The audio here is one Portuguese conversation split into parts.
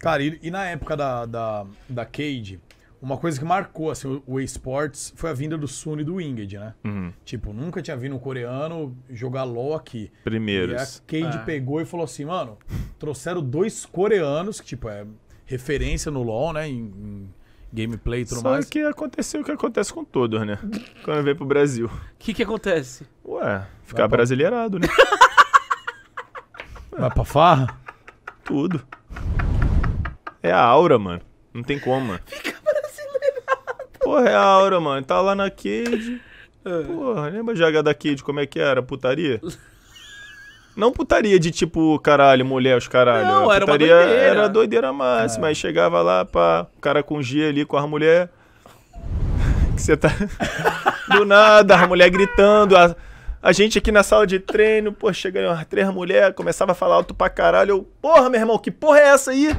Cara, e, e na época da, da, da Cade, uma coisa que marcou assim, o, o esportes foi a vinda do Sun e do Winged, né? Uhum. Tipo, nunca tinha vindo um coreano jogar LoL aqui. Primeiros. E a Cade ah. pegou e falou assim, mano, trouxeram dois coreanos, que tipo, é referência no LoL, né? Em, em gameplay e tudo Só mais. Só que aconteceu o que acontece com todos, né? Quando vem pro Brasil. O que que acontece? Ué, ficar Vai brasileirado, né? Vai pra farra? Tudo. É a aura, mano. Não tem como, mano. Fica brasileirado. Porra, é a aura, mano. Tá lá na cage. É. Porra, lembra de H da cage? como é que era? Putaria? Não putaria de tipo, caralho, mulher, os caralho. Não, era putaria uma doideira. Era doideira máxima. É. Aí chegava lá, pá, o cara com G ali, com as mulher. Que você tá. Do nada, as mulher gritando. A, a gente aqui na sala de treino, pô, chegaram umas três mulheres, começava a falar alto pra caralho. Eu, porra, meu irmão, que porra é essa aí?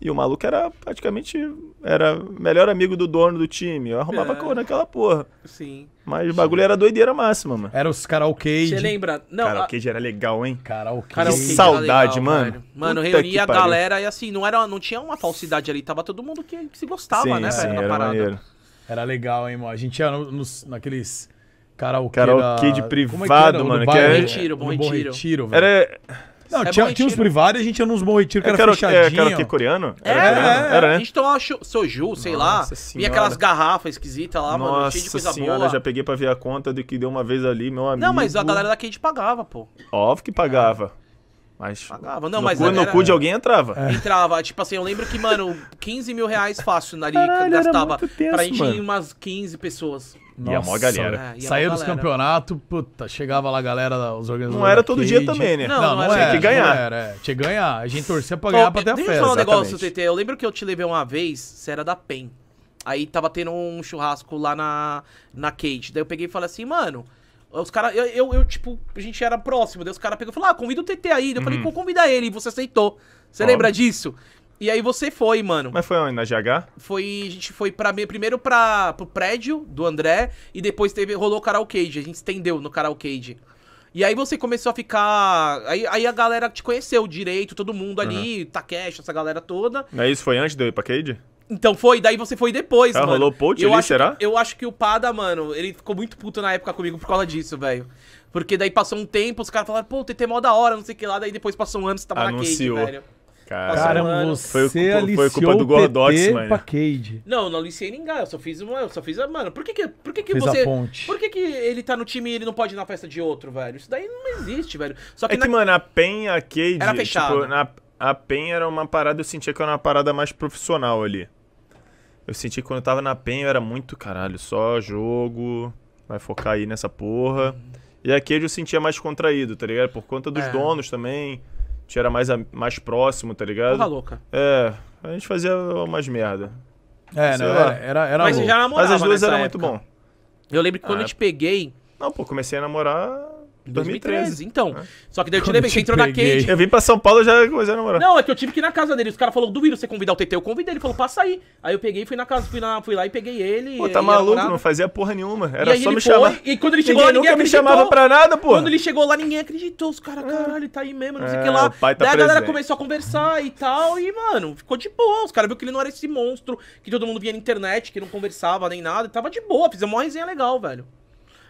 E o maluco era praticamente era melhor amigo do dono do time. Eu arrumava é. cor naquela porra. Sim. Mas o bagulho era doideira máxima, mano. Era os karaokê. Você lembra? Não. Karaokê a... era legal, hein? Karaokê. Que saudade, legal, mano. Velho. Mano, Puta reunia a galera e assim, não, era, não tinha uma falsidade ali. Tava todo mundo que, que se gostava, sim, né, sim, velho, era parada. Maneiro. Era legal, hein, mano. A gente ia no, nos, naqueles karaokê. Karaokê da... de privado, é que mano. Que era... Bom retiro, bom retiro. Bom retiro, velho. Era. Não, é tinha, tinha uns privados e a gente ia nos bom retiro que é era, é é, era fechadinho. Era, era que coreano? Era, é, era, né? A gente tomava soju, sei Nossa lá. E aquelas garrafas esquisitas lá, Nossa mano, cheio de coisa senhora, boa. já peguei pra ver a conta do que deu uma vez ali, meu amigo. Não, mas a galera daqui a gente pagava, pô. Óbvio que pagava. Mas. Pagava. Não, no mas. Cu, era, no cu de alguém entrava. É. Entrava. Tipo assim, eu lembro que, mano, 15 mil reais fácil na Caralho, gastava. Tenso, pra gente mano. ir umas 15 pessoas. Nossa, a maior galera. É, Saía dos campeonatos, puta, chegava lá a galera, os organizadores. Não era todo dia também, né? Não, não, não, não era. Tinha que ganhar. Era, é. Tinha que ganhar. A gente torcia pra Bom, ganhar pra ter a festa. Deixa eu falar um negócio, TT. Eu lembro que eu te levei uma vez, você era da PEN. Aí tava tendo um churrasco lá na, na Cage. Daí eu peguei e falei assim, mano. Os caras, eu, eu, eu, tipo, a gente era próximo. Daí os caras pegou e falou: Ah, convida o TT aí. Daí eu falei: Pô, uhum. convida ele. E você aceitou. Você Óbvio. lembra disso? E aí você foi, mano. Mas foi onde? Na GH? Foi. A gente foi pra, primeiro pra, pro prédio do André e depois teve, rolou o karaokage. A gente estendeu no karaokage. E aí você começou a ficar. Aí, aí a galera te conheceu direito, todo mundo ali, uhum. Takeshi, essa galera toda. Mas isso foi antes do Cage Então foi, daí você foi depois, ah, mano. rolou poach eu ali, acho será? Que, eu acho que o Pada, mano, ele ficou muito puto na época comigo por causa disso, velho. Porque daí passou um tempo, os caras falaram, pô, TT é mó da hora, não sei o que lá, daí depois passou um ano, você tava Anunciou. na Cade, velho. Caramba, você foi, foi, foi culpa do Gordox, mano. Não, não aliciei ninguém, eu só fiz uma, eu só fiz a mano. Por que que, por que, que você ponte. Por que que ele tá no time e ele não pode ir na festa de outro, velho? Isso daí não existe, velho. Só é que é na... que mano, a Pen, a Cade, era fechado. Tipo, na, a Pen era uma parada, eu sentia que era uma parada mais profissional ali. Eu senti que quando eu tava na PEN eu era muito caralho, só jogo, vai focar aí nessa porra. Uhum. E a Cade eu sentia mais contraído, tá ligado? Por conta dos é. donos também gente era mais, mais próximo, tá ligado? Porra louca. É, a gente fazia umas merda. É, não, né, era, era, era Mas louco. já namorava Mas as duas eram época. muito bom. Eu lembro que quando ah, eu te peguei... Não, pô, comecei a namorar 2013. 2013. Então. É. Só que daí eu te você entrou na Cade. Eu vim pra São Paulo já comecei a namorar. Não, é que eu tive que ir na casa dele. Os caras falaram, duvido você convidar o TT. Eu convidei, ele falou, passa aí. Aí eu peguei, fui na casa, fui, na, fui lá e peguei ele. Pô, tá maluco, não fazia porra nenhuma. Era só me chamar. E quando ele chegou ninguém lá, ninguém nunca acreditou. me chamava pra nada, pô. Quando ele chegou lá, ninguém acreditou. Os caras, é. caralho, ele tá aí mesmo, não sei o é, que lá. O pai tá daí a galera começou a conversar e tal. E, mano, ficou de boa. Os caras viram que ele não era esse monstro que todo mundo via na internet, que não conversava nem nada. Tava de boa, fizemos uma resenha legal, velho.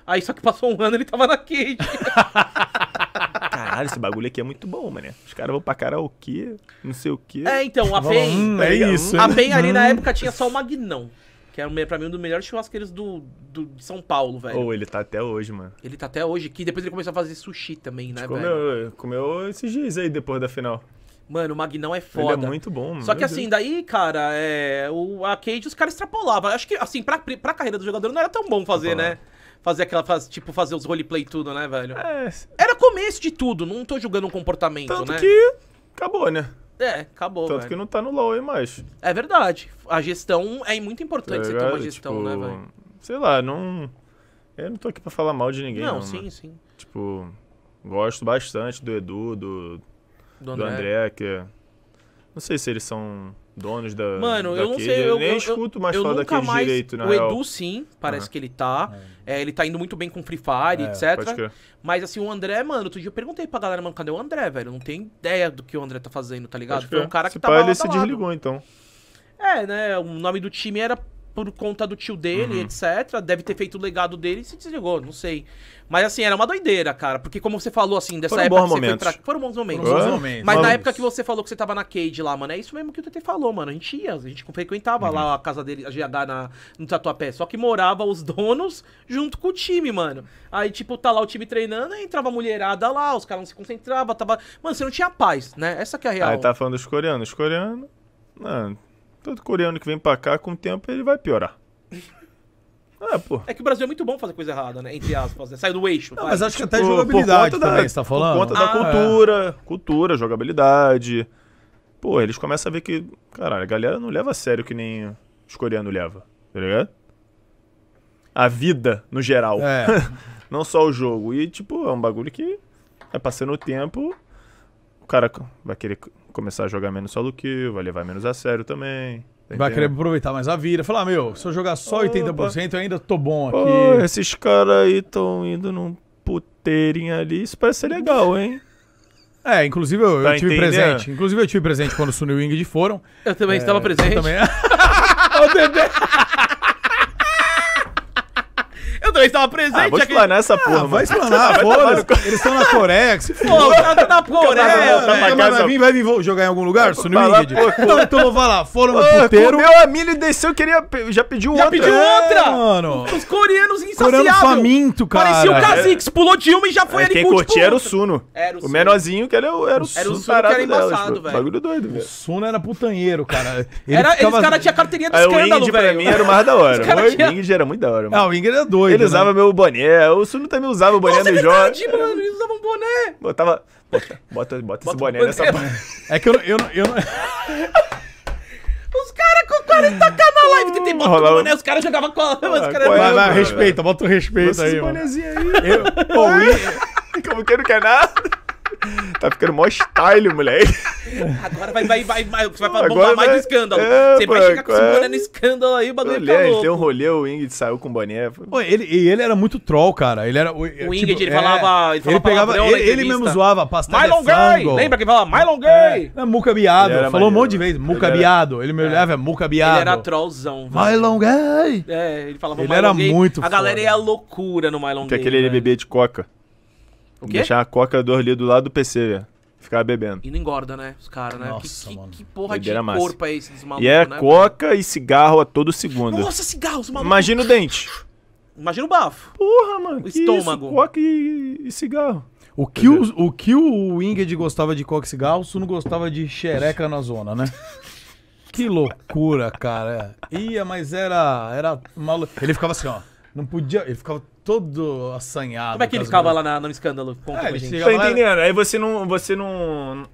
Aí só que passou um ano ele tava na Cage. Caralho, esse bagulho aqui é muito bom, mano. Os caras vão pra karaokê, não sei o quê. É, então, a PEN. Hum, tá é isso. A PEN ali na hum. época tinha só o Magnão. Que era pra mim um dos melhores churrasqueiros do, do, de São Paulo, velho. Ou oh, ele tá até hoje, mano. Ele tá até hoje, que depois ele começou a fazer sushi também, né, comeu, velho? Comeu esses dias aí depois da final. Mano, o Magnão é foda. Ele é muito bom, mano. Só que assim, daí, cara, é, o, a Cage os caras extrapolavam. Acho que, assim, pra, pra carreira do jogador não era tão bom fazer, né? fazer aquela fase, tipo, fazer os roleplay tudo, né, velho? É. Era começo de tudo, não tô julgando um comportamento, Tanto né? que acabou, né? É, acabou. Tanto velho. que não tá no LoL aí mais. É verdade. A gestão é muito importante é, você ter uma gestão, né, tipo, né, velho? Sei lá, não. Eu não tô aqui pra falar mal de ninguém, não. Não, sim, sim. Tipo, gosto bastante do Edu, do, do, do André. André, que. É, não sei se eles são donos da. Mano, daqui. eu não sei. Eu, eu nem eu, escuto mais eu, falar daquele mais, direito, né? O Edu, sim, parece uhum. que ele tá. É. É, ele tá indo muito bem com Free Fire, é, etc. Mas assim, o André, mano, outro dia eu perguntei pra galera, mano, cadê o André, velho? Eu não tenho ideia do que o André tá fazendo, tá ligado? Foi um cara Se que tava. Ele se desligou, então. É, né? O nome do time era por conta do tio dele, uhum. etc. Deve ter feito o legado dele e se desligou, não sei. Mas assim, era uma doideira, cara. Porque como você falou, assim, dessa foram época bons que momentos. Pra... Foram bons momentos. Foram bons momentos. Mas Vamos. na época que você falou que você tava na Cade lá, mano, é isso mesmo que o TT falou, mano. A gente ia, a gente frequentava uhum. lá a casa dele, a GH na, no Tatuapé. Só que morava os donos junto com o time, mano. Aí, tipo, tá lá o time treinando, aí entrava a mulherada lá, os caras não se concentravam, tava... Mano, você não tinha paz, né? Essa que é a real. Aí tá falando dos coreanos. Os coreanos... Mano, Todo coreano que vem pra cá, com o tempo ele vai piorar. É, pô. É que o Brasil é muito bom fazer coisa errada, né? Entre aspas, né? Sai do eixo. Não, mas acho que até por, jogabilidade por conta também, da, é, você tá falando? Por conta ah, da é. cultura, é. cultura, jogabilidade. Pô, eles começam a ver que, caralho, a galera não leva a sério que nem os coreanos levam, tá ligado? A vida, no geral. É. não só o jogo. E, tipo, é um bagulho que vai é passando o tempo, o cara vai querer começar a jogar menos solo kill, vai levar menos a sério também. Entendeu? Tá vai querer aproveitar mais a vida. Falar, ah, meu, se eu jogar só Opa. 80%, eu ainda tô bom aqui. esses caras aí estão indo num puteirinho ali. Isso parece ser legal, hein? É, inclusive eu, tá eu tive entendendo? presente. Inclusive eu tive presente quando o Sunil e Ingrid foram. Eu também é, estava presente. Eu também. Dedé! também estava presente. Ah, vou explanar essa ah, porra, ah, Vai explanar, foda Eles estão na Coreia, que se foda. tá na Coreia. Tá pra Vai vir, vai vir jogar em algum lugar? Suno o vídeo. Então, então vou falar, foram no puteiro. meu amigo desceu, queria, já pediu outra. Já pediu é, outra. mano. Os coreanos insaciáveis. Coreano faminto, cara. Parecia o é. Kha'Zix, pulou de uma e já foi é, ali. Quem curtia era o tipo Suno. O menorzinho que era o Era o Suno que era embaçado, velho. Bagulho doido, velho. O Suno era putanheiro, cara. Eles Esse cara tinha carteirinha do ah, escândalo, velho. pra mim era o mais da hora. O Wing era muito da hora, ah, mano. Ah, o Wing era doido usava meu boné. O Suno também usava o boné Nossa, no é verdade, jogo. mano. Eles usava um boné. Botava... Bota, bota, bota, bota esse boné nessa... É que eu não... Eu eu não... Os caras com 40k na live, tentei hum, botar o boné, os caras jogavam cola. Ah, vai, cara respeita, bota o respeito aí, aí. Eu, Como que não quer nada? tá ficando mó style, moleque. Agora vai, vai, vai, vai, vai Agora bombar vai... mais escândalo. É, Você pô, vai chegar com esse é... boné no escândalo aí, o bagulho Olha, tá louco. Ele tem um rolê, o Ingrid saiu com boné. Foi... Pô, ele, ele era muito troll, cara. Ele era. O, é, o tipo, Ingrid, ele, é, falava, ele falava. Ele, pegava, ele, ele mesmo zoava pastel Mylon de é Gay! Lembra que falava Mylon Gay? É, biado. Falou maneiro. um monte de vezes. biado. Ele me olhava, é biado. Ele era trollzão, velho. Mylon Gay! É, ele falava Ele era muito A galera ia loucura no Mylon Gay. Que aquele ele bebia de coca. O quê? Deixar a coca do do lado do PC, velho. Ficar bebendo. E não engorda, né? Os caras, né? Nossa, que, mano. Que, que porra Doideira de é massa. corpo é esse dos malucos, E é né, coca mano? e cigarro a todo segundo. Nossa, cigarro, os malucos. Imagina o dente. Imagina o bafo. Porra, mano. O estômago. Isso, coca e, e cigarro. O que o, o que o Inged gostava de coca e cigarro, o Suno gostava de xereca na zona, né? Que loucura, cara. Ia, mas era. era maluco. Ele ficava assim, ó. Não podia. Ele ficava todo assanhado. Como é que ele ficava lá na, no escândalo? Conta ah, a gente. Tá entendendo? Aí você não. Você não.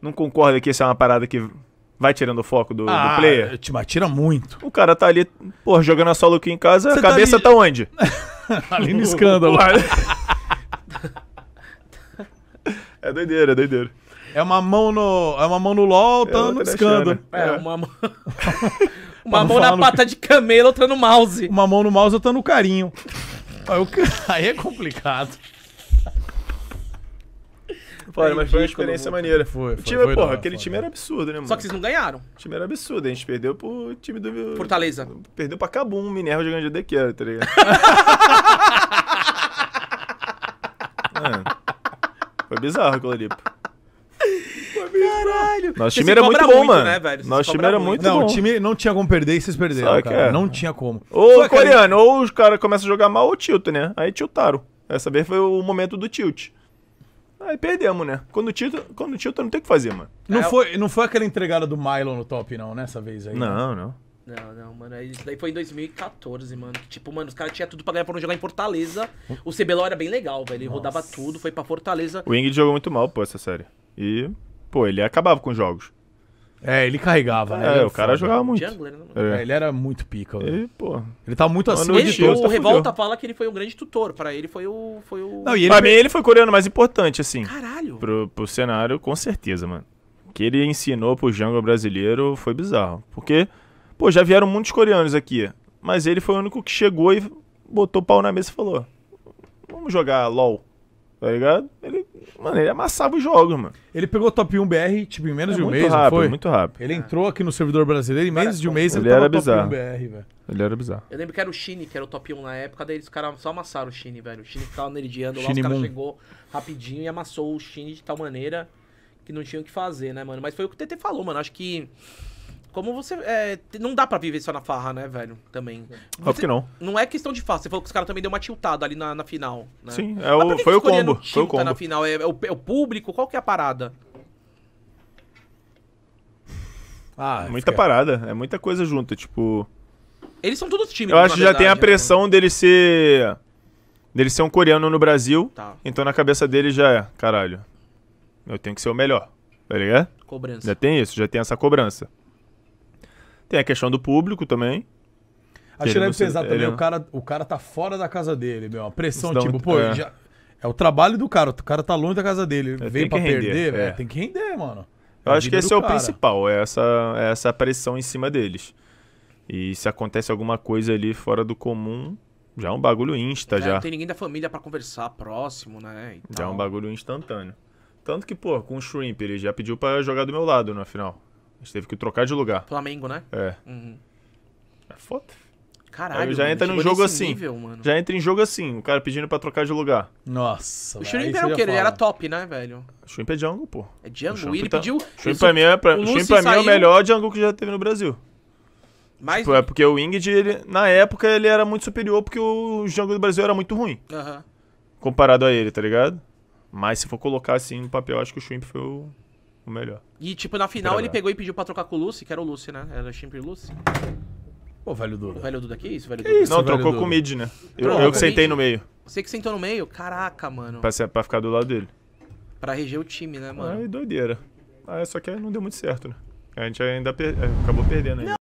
Não concorda que isso é uma parada que vai tirando o foco do, ah, do player? Te, mas tira muito. O cara tá ali, pô, jogando a solo aqui em casa, a tá cabeça tá, ali... tá onde? ali no escândalo. é doideira, é doideira. É uma mão no, é uma mão no LOL, tá é no escândalo. É, é, uma mão. uma mão na no... pata de camelo, outra no mouse. Uma mão no mouse, outra no carinho. Aí é complicado. Fora, mas foi uma experiência maneira. Foi, foi, time, foi porra, aquele foi time era absurdo, né, mano? Só que vocês não ganharam. O time era absurdo, a gente perdeu pro time do. Fortaleza. Perdeu pra Cabum, Minerva jogando de Dequeira, tá ligado? Foi bizarro aquilo ali, pô. Caralho. Nosso time era muito bom, muito, mano. Né, velho? Nosso time era muito, não, bom. Não, o time não tinha como perder e vocês perderam, cara. É? Não tinha como. Ou o coreano, ou os caras começam a jogar mal ou tilt, né? Aí tiltaram. Essa vez foi o momento do tilt. Aí perdemos, né? Quando tilta, quando tilta não tem o que fazer, mano. Não, é, foi, não foi aquela entregada do Milo no top, não, nessa vez aí? Não, né? não. Não, não, mano. Isso daí foi em 2014, mano. tipo, mano, os caras tinham tudo pra ganhar, foram jogar em Fortaleza. O CBLOL era bem legal, velho. Ele rodava tudo, foi pra Fortaleza. O Ingrid jogou muito mal, pô, essa série. E Pô, ele acabava com os jogos. É, ele carregava. né? É, o cara foda. jogava muito. Jungler, né? É. É, ele era muito pica, velho. pô. Ele tá muito acima Ele, de todos. Tá o tá Revolta fala que ele foi um grande tutor. Pra ele foi o. Foi o... Não, e ele, Pra mim, ele foi o coreano mais importante, assim. Caralho. Pro, pro cenário, com certeza, mano. O que ele ensinou pro Django brasileiro foi bizarro. Porque, pô, já vieram muitos coreanos aqui. Mas ele foi o único que chegou e botou o pau na mesa e falou: Vamos jogar LOL. Tá ligado? Ele Mano, ele amassava os jogos, mano. Ele pegou top 1 BR, tipo, em menos é, de um muito mês, rápido, foi? Muito rápido. Ele entrou aqui no servidor brasileiro, em menos de um mês ele, ele era bizarro. top 1 BR, velho. Ele era bizarro. Eu lembro que era o Shine, que era o top 1 na época, daí os caras só amassaram o Shine, velho. O Shine ficava tava neridiando lá, os caras chegou rapidinho e amassou o Shine de tal maneira que não tinha o que fazer, né, mano? Mas foi o que o TT falou, mano. Acho que como você. É, não dá pra viver só na farra, né, velho? Também. Claro que não. Não é questão de farra. Você falou que os caras também deu uma tiltada ali na, na final. Né? Sim, é o, foi, o combo, foi o combo. na final? É, é, o, é, o, público? Qual que é a parada? Ah, é muita parada. É muita coisa junta. Tipo. Eles são todos times. Eu acho que já verdade, tem a né? pressão né? dele ser. dele ser um coreano no Brasil. Tá. Então na cabeça dele já é. Caralho. Eu tenho que ser o melhor. Tá ligado? Cobrança. Já tem isso, já tem essa cobrança. Tem a questão do público também. Achei leve pesado também. O cara, o cara tá fora da casa dele, meu. A pressão, Estão, tipo, pô, é. Já, é o trabalho do cara. O cara tá longe da casa dele. Ele é, veio pra perder, render, é. velho. É, tem que render, mano. Eu acho que esse é cara. o principal, é essa, é essa pressão em cima deles. E se acontece alguma coisa ali fora do comum, já é um bagulho insta, já. Não tem ninguém da família para conversar próximo, né? Já é um bagulho instantâneo. Tanto que, pô, com o Shrimp, ele já pediu para jogar do meu lado na final. A gente teve que trocar de lugar. Flamengo, né? É. Uhum. É foda. Caralho, Aí já entra em tipo, jogo assim. Nível, já entra em jogo assim, o cara pedindo pra trocar de lugar. Nossa, O Shrimp era o quê? Ele era top, né, velho? O Shrimp é Django, pô. É Django? ele tá... pediu... Shrimp pra mim é, pra... O pra mim saiu... é o melhor Django que já teve no Brasil. Mas... Tipo, é porque o Winged, ele... na época, ele era muito superior porque o Django do Brasil era muito ruim. Uhum. Comparado a ele, tá ligado? Mas se for colocar assim no papel, acho que o Shrimp foi o o melhor. E, tipo, na final ele pegou e pediu pra trocar com o Lucy, que era o Lucy, né? Era sempre o Lucy. Pô, velho Duda. O velho Duda aqui? Isso, velho Duda. Isso, não, velho trocou Duda. Né? com o mid, né? Eu, Pronto, eu que sentei no meio. Você que sentou no meio? Caraca, mano. Pra, ser, pra ficar do lado dele. Pra reger o time, né, mano? Aí doideira. Ah, só que não deu muito certo, né? A gente ainda per... acabou perdendo ainda. Não.